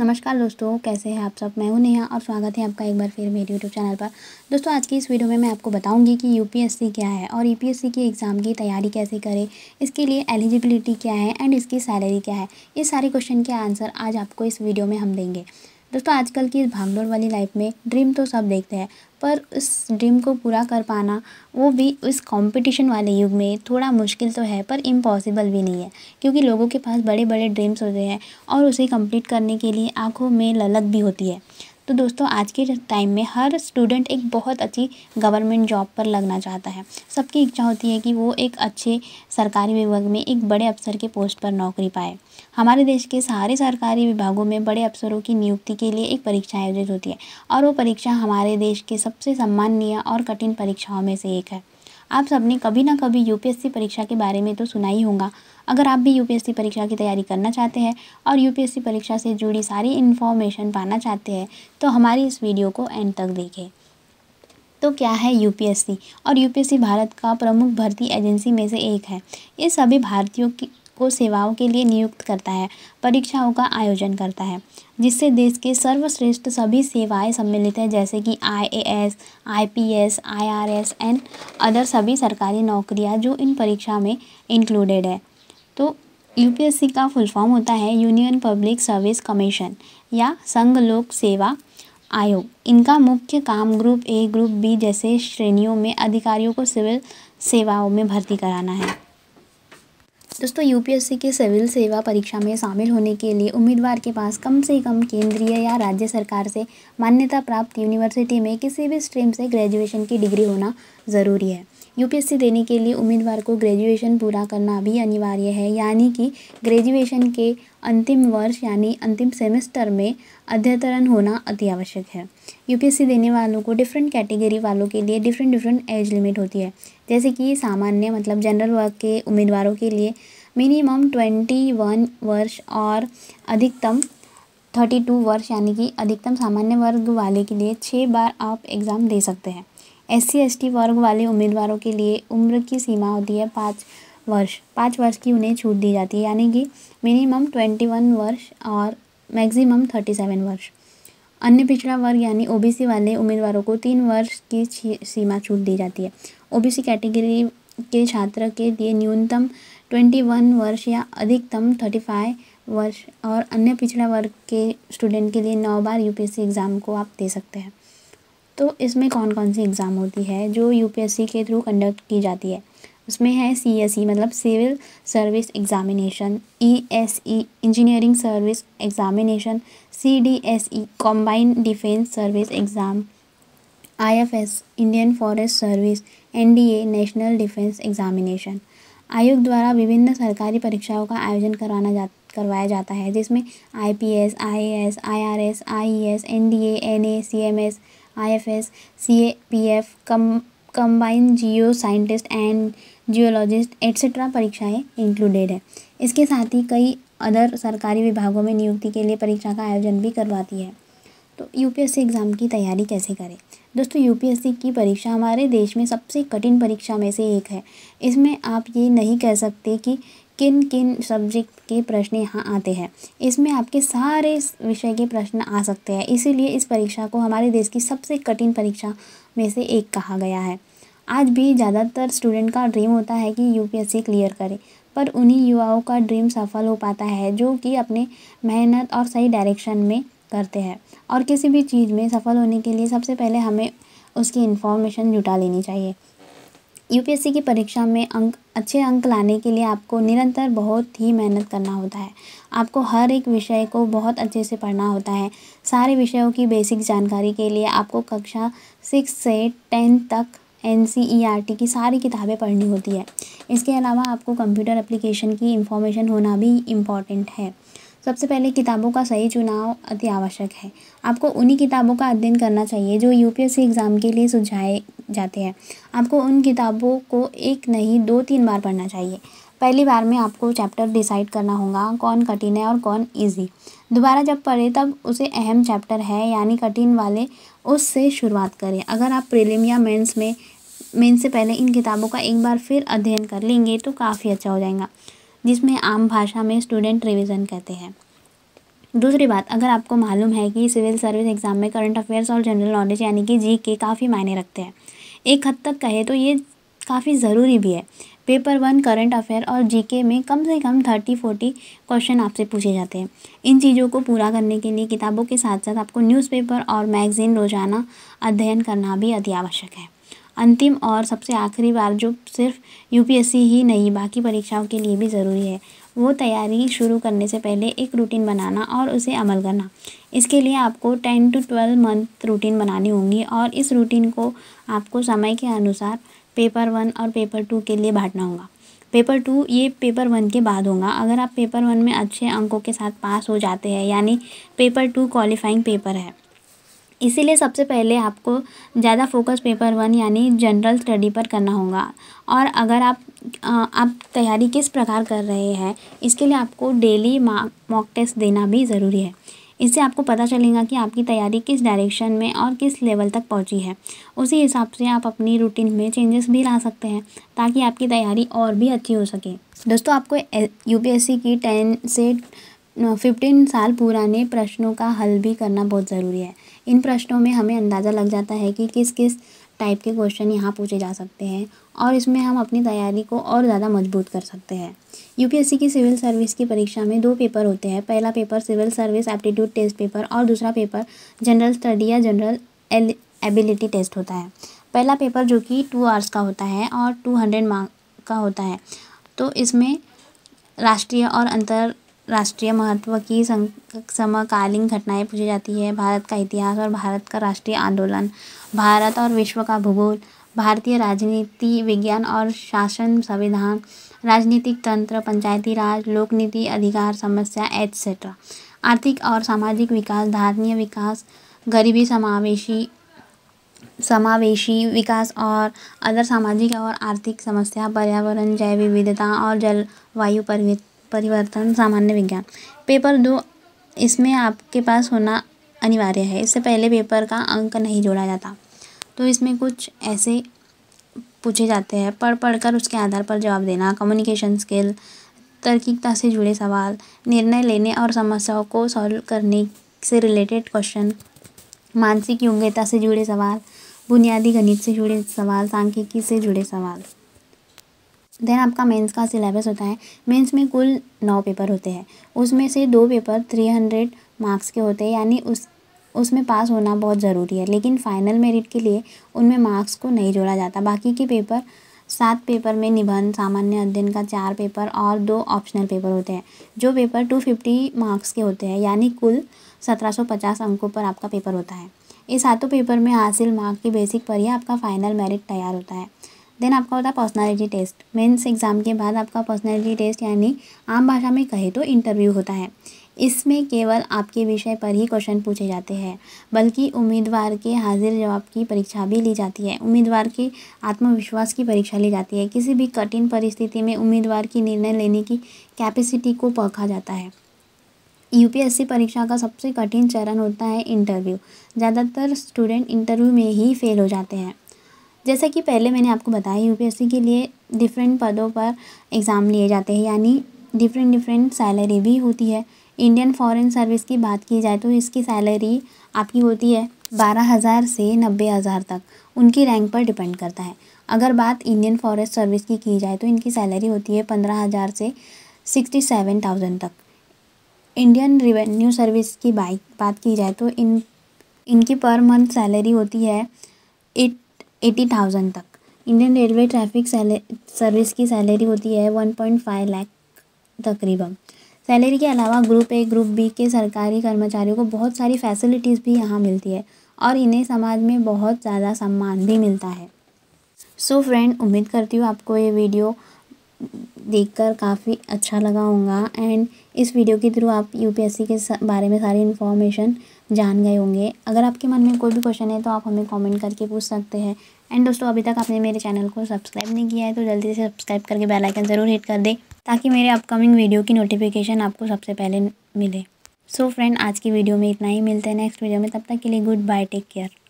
नमस्कार दोस्तों कैसे हैं आप सब मैं हूं नेहा और स्वागत है आपका एक बार फिर मेरे यूट्यूब चैनल पर दोस्तों आज की इस वीडियो में मैं आपको बताऊंगी कि यूपीएससी क्या है और यूपीएससी की एग्ज़ाम की तैयारी कैसे करें इसके लिए एलिजिबिलिटी क्या है एंड इसकी सैलरी क्या है ये सारे क्वेश्चन के आंसर आज आपको इस वीडियो में हम देंगे दोस्तों आजकल की इस भागदौड़ वाली लाइफ में ड्रीम तो सब देखते हैं पर उस ड्रीम को पूरा कर पाना वो भी उस कंपटीशन वाले युग में थोड़ा मुश्किल तो है पर इम्पॉसिबल भी नहीं है क्योंकि लोगों के पास बड़े बड़े ड्रीम्स होते हैं और उसे कंप्लीट करने के लिए आंखों में ललक भी होती है तो दोस्तों आज के टाइम में हर स्टूडेंट एक बहुत अच्छी गवर्नमेंट जॉब पर लगना चाहता है सबकी इच्छा होती है कि वो एक अच्छे सरकारी विभाग में एक बड़े अफसर के पोस्ट पर नौकरी पाए हमारे देश के सारे सरकारी विभागों में बड़े अफसरों की नियुक्ति के लिए एक परीक्षा आयोजित होती है और वो परीक्षा हमारे देश के सबसे सम्माननीय और कठिन परीक्षाओं में से एक है आप सबने कभी ना कभी यूपीएससी परीक्षा के बारे में तो सुना ही होगा अगर आप भी यूपीएससी परीक्षा की तैयारी करना चाहते हैं और यूपीएससी परीक्षा से जुड़ी सारी इन्फॉर्मेशन पाना चाहते हैं तो हमारी इस वीडियो को एंड तक देखें तो क्या है यूपीएससी और यूपीएससी भारत का प्रमुख भर्ती एजेंसी में से एक है ये सभी भारतीयों की को सेवाओं के लिए नियुक्त करता है परीक्षाओं का आयोजन करता है जिससे देश के सर्वश्रेष्ठ सभी सेवाएं सम्मिलित हैं जैसे कि I A S I P S I R S and other सभी सरकारी नौकरियां जो इन परीक्षा में इंक्लूडेड है तो यूपीएससी का फुल फॉर्म होता है यूनियन पब्लिक सर्विस कमीशन या संघ लोक सेवा आयोग इनका मुख्य काम ग्रुप ए ग्रुप बी जैसे श्रेणियों में अधिकारियों को सिविल सेवाओं में भर्ती कराना है दोस्तों यूपीएससी की सिविल सेवा परीक्षा में शामिल होने के लिए उम्मीदवार के पास कम से कम केंद्रीय या राज्य सरकार से मान्यता प्राप्त यूनिवर्सिटी में किसी भी स्ट्रीम से ग्रेजुएशन की डिग्री होना ज़रूरी है यूपीएससी देने के लिए उम्मीदवार को ग्रेजुएशन पूरा करना भी अनिवार्य है यानी कि ग्रेजुएशन के अंतिम वर्ष यानी अंतिम सेमेस्टर में अध्यतरण होना अति आवश्यक है यूपीएससी देने वालों को डिफरेंट कैटेगरी वालों के लिए डिफरेंट डिफरेंट एज लिमिट होती है जैसे कि सामान्य मतलब जनरल वर्ग के उम्मीदवारों के लिए मिनिमम ट्वेंटी वन वर्ष और अधिकतम थर्टी टू वर्ष यानी कि अधिकतम सामान्य वर्ग वाले के लिए छः बार आप एग्ज़ाम दे सकते हैं एस सी वर्ग वाले उम्मीदवारों के लिए उम्र की सीमा होती है पाँच वर्ष पाँच वर्ष की उन्हें छूट दी जाती है यानी कि मिनिमम ट्वेंटी वन वर्ष और मैक्सिमम थर्टी सेवन वर्ष अन्य पिछड़ा वर्ग यानी ओबीसी वाले उम्मीदवारों को तीन वर्ष की सीमा छूट दी जाती है ओबीसी कैटेगरी के छात्र के लिए न्यूनतम ट्वेंटी वन वर्ष या अधिकतम थर्टी फाइव वर्ष और अन्य पिछड़ा वर्ग के स्टूडेंट के लिए नौ बार यूपीएससी एग्ज़ाम को आप दे सकते हैं तो इसमें कौन कौन सी एग्ज़ाम होती है जो यूपीएससी के थ्रू कंडक्ट की जाती है उसमें है सी एस ई मतलब civil service examination E S E engineering service examination C D S E combined defence service exam I F S Indian forest service N D A national defence examination आयोग द्वारा विभिन्न सरकारी परीक्षाओं का आयोजन करवाना जा करवाया जाता है जिसमें I P S I S I R S I E S N D A N A C M S I F S C A P F cum combine geo scientist and geologist etcetera परीक्षाएं included है इसके साथ ही कई other सरकारी विभागों में नियुक्ति के लिए परीक्षा का आयोजन भी करवाती है तो यूपीएससी एग्ज़ाम की तैयारी कैसे करें दोस्तों यूपीएससी की परीक्षा हमारे देश में सबसे कठिन परीक्षा में से एक है इसमें आप ये नहीं कह सकते कि किन किन सब्जेक्ट के प्रश्न यहाँ आते हैं इसमें आपके सारे विषय के प्रश्न आ सकते हैं इसीलिए इस परीक्षा को हमारे देश की सबसे कठिन परीक्षा में से एक कहा गया है आज भी ज़्यादातर स्टूडेंट का ड्रीम होता है कि यूपीएससी क्लियर करें पर उन्हीं युवाओं का ड्रीम सफल हो पाता है जो कि अपने मेहनत और सही डायरेक्शन में करते हैं और किसी भी चीज़ में सफल होने के लिए सबसे पहले हमें उसकी इन्फॉर्मेशन जुटा लेनी चाहिए यूपीएससी की परीक्षा में अंक अच्छे अंक लाने के लिए आपको निरंतर बहुत ही मेहनत करना होता है आपको हर एक विषय को बहुत अच्छे से पढ़ना होता है सारे विषयों की बेसिक जानकारी के लिए आपको कक्षा सिक्स से टेन तक N C E R T की सारी किताबें पढ़नी होती है इसके अलावा आपको कंप्यूटर एप्लीकेशन की इन्फॉर्मेशन होना भी इम्पॉर्टेंट है सबसे पहले किताबों का सही चुनाव अति आवश्यक है आपको उन्हीं किताबों का अध्ययन करना चाहिए जो यूपीएससी एग्ज़ाम के लिए सुझाए जाते हैं आपको उन किताबों को एक नहीं दो तीन बार पढ़ना चाहिए पहली बार में आपको चैप्टर डिसाइड करना होगा कौन कठिन है और कौन इजी दोबारा जब पढ़े तब उसे अहम चैप्टर है यानी कठिन वाले उससे शुरुआत करें अगर आप प्रीलिम या मेंस में मेंस से पहले इन किताबों का एक बार फिर अध्ययन कर लेंगे तो काफ़ी अच्छा हो जाएगा जिसमें आम भाषा में स्टूडेंट रिविज़न कहते हैं दूसरी बात अगर आपको मालूम है कि सिविल सर्विस एग्ज़ाम में करंट अफेयर्स और जनरल नॉलेज यानी कि जी के काफ़ी मायने रखते हैं एक हद तक कहे तो ये काफ़ी ज़रूरी भी है पेपर वन करंट अफेयर और जीके में कम से कम थर्टी फोर्टी क्वेश्चन आपसे पूछे जाते हैं इन चीज़ों को पूरा करने के लिए किताबों के साथ साथ आपको न्यूज़पेपर और मैगज़ीन रोज़ाना अध्ययन करना भी अति आवश्यक है अंतिम और सबसे आखिरी बार जो सिर्फ यूपीएससी ही नहीं बाकी परीक्षाओं के लिए भी ज़रूरी है वो तैयारी शुरू करने से पहले एक रूटीन बनाना और उसे अमल करना इसके लिए आपको ten to twelve month routine बनानी होंगी और इस रूटीन को आपको समय के अनुसार पेपर वन और पेपर टू के लिए बांटना होगा पेपर टू ये पेपर वन के बाद होगा अगर आप पेपर वन में अच्छे अंकों के साथ पास हो जाते हैं यानी पेपर टू क्वालिफाइंग पेपर है इसीलिए सबसे पहले आपको ज़्यादा फोकस पेपर वन यानी जनरल स्टडी पर करना होगा और अगर आप आप तैयारी किस प्रकार कर रहे हैं इसके लिए आपको डेली मॉक टेस्ट देना भी ज़रूरी है इससे आपको पता चलेगा कि आपकी तैयारी किस डायरेक्शन में और किस लेवल तक पहुंची है उसी हिसाब से आप अपनी रूटीन में चेंजेस भी ला सकते हैं ताकि आपकी तैयारी और भी अच्छी हो सके दोस्तों आपको यू की टेन से फिफ्टीन साल पुराने प्रश्नों का हल भी करना बहुत ज़रूरी है इन प्रश्नों में हमें अंदाज़ा लग जाता है कि किस किस टाइप के क्वेश्चन यहाँ पूछे जा सकते हैं और इसमें हम अपनी तैयारी को और ज़्यादा मजबूत कर सकते हैं यूपीएससी की सिविल सर्विस की परीक्षा में दो पेपर होते हैं पहला paper civil service aptitude test paper और दूसरा पेपर जनरल स्टडी या जनरल एबिलिटी टेस्ट होता है पहला पेपर जो कि टू आवर्स का होता है और टू हंड्रेड मार्क का होता है तो इसमें राष्ट्रीय और अंतर्राष्ट्रीय महत्व की समकालीन घटनाएं पूछी जाती है भारत का इतिहास और भारत का राष्ट्रीय आंदोलन भारत और विश्व का भूगोल भारतीय राजनीति विज्ञान और शासन संविधान राजनीतिक तंत्र पंचायती राज लोक नीति अधिकार समस्या एट्सेट्रा आर्थिक और सामाजिक विकास धार्मिक विकास गरीबी समावेशी समावेशी विकास और अदर सामाजिक और आर्थिक समस्या पर्यावरण जैव विविधता और जलवायु परिवर्तन सामान्य विज्ञान पेपर दो इसमें आपके पास होना अनिवार्य है इससे पहले पेपर का अंक नहीं जोड़ा जाता तो इसमें कुछ ऐसे पूछे जाते हैं पढ़ पढ़ कर उसके आधार पर जवाब देना कम्युनिकेशन स्किल तर्किकता से जुड़े सवाल निर्णय लेने और समस्याओं को सॉल्व करने से रिलेटेड क्वेश्चन मानसिक योग्यता से जुड़े सवाल बुनियादी गणित से जुड़े सवाल सांख्यिकी से जुड़े सवाल देन आपका मेंस का सिलेबस होता है मेंस में कुल नौ पेपर होते हैं उसमें से दो पेपर थ्री हंड्रेड मार्क्स के होते हैं यानी उस उसमें पास होना बहुत ज़रूरी है लेकिन फ़ाइनल मेरिट के लिए उनमें मार्क्स को नहीं जोड़ा जाता बाकी के पेपर सात पेपर में निबंध सामान्य अध्ययन का चार पेपर और दो ऑप्शनल पेपर होते हैं जो पेपर टू फिफ्टी मार्क्स के होते हैं यानी कुल सत्रह सौ पचास अंकों पर आपका पेपर होता है ये सातों पेपर में हासिल मार्क की बेसिक पर ही आपका फाइनल मेरिट तैयार होता है देन आपका होता है पर्सनैलिटी टेस्ट मेंस एग्ज़ाम के बाद आपका पर्सनैलिटी टेस्ट यानी आम भाषा में कहे तो इंटरव्यू होता है इसमें केवल आपके विषय पर ही क्वेश्चन पूछे जाते हैं बल्कि उम्मीदवार के हाजिर जवाब की परीक्षा भी ली जाती है उम्मीदवार के आत्मविश्वास की परीक्षा ली जाती है किसी भी कठिन परिस्थिति में उम्मीदवार की निर्णय लेने की कैपेसिटी को परखा जाता है यूपीएससी परीक्षा का सबसे कठिन चरण होता है इंटरव्यू ज़्यादातर स्टूडेंट इंटरव्यू में ही फेल हो जाते हैं जैसा कि पहले मैंने आपको बताया यूपीएससी के लिए डिफरेंट पदों पर एग्ज़ाम लिए जाते हैं यानी डिफरेंट डिफरेंट सैलरी भी होती है इंडियन फॉरेन सर्विस की बात की जाए तो इसकी सैलरी आपकी होती है बारह हज़ार से नब्बे हज़ार तक उनकी रैंक पर डिपेंड करता है अगर बात इंडियन फॉरेस्ट सर्विस की की जाए तो इनकी सैलरी होती है पंद्रह हज़ार से सिक्सटी सेवन थाउजेंड तक इंडियन रिवेन्यू सर्विस की बाइक बात की जाए तो इन इनकी पर मंथ सैलरी होती है एट एटी थाउजेंड तक इंडियन रेलवे ट्रैफिक सर्विस की सैलरी होती है वन पॉइंट फाइव लैख तकरीबन सैलरी के अलावा ग्रुप ए ग्रुप बी के सरकारी कर्मचारियों को बहुत सारी फैसिलिटीज़ भी यहाँ मिलती है और इन्हें समाज में बहुत ज़्यादा सम्मान भी मिलता है सो so फ्रेंड उम्मीद करती हूँ आपको ये वीडियो देखकर काफ़ी अच्छा लगा होगा एंड इस वीडियो के थ्रू आप यूपीएससी के बारे में सारी इन्फॉर्मेशन जान गए होंगे अगर आपके मन में कोई भी क्वेश्चन है तो आप हमें कमेंट करके पूछ सकते हैं एंड दोस्तों अभी तक आपने मेरे चैनल को सब्सक्राइब नहीं किया है तो जल्दी से सब्सक्राइब करके बेल आइकन ज़रूर हिट कर दें ताकि मेरे अपकमिंग वीडियो की नोटिफिकेशन आपको सबसे पहले मिले सो so फ्रेंड आज की वीडियो में इतना ही मिलते हैं नेक्स्ट वीडियो में तब तक के लिए गुड बाय टेक केयर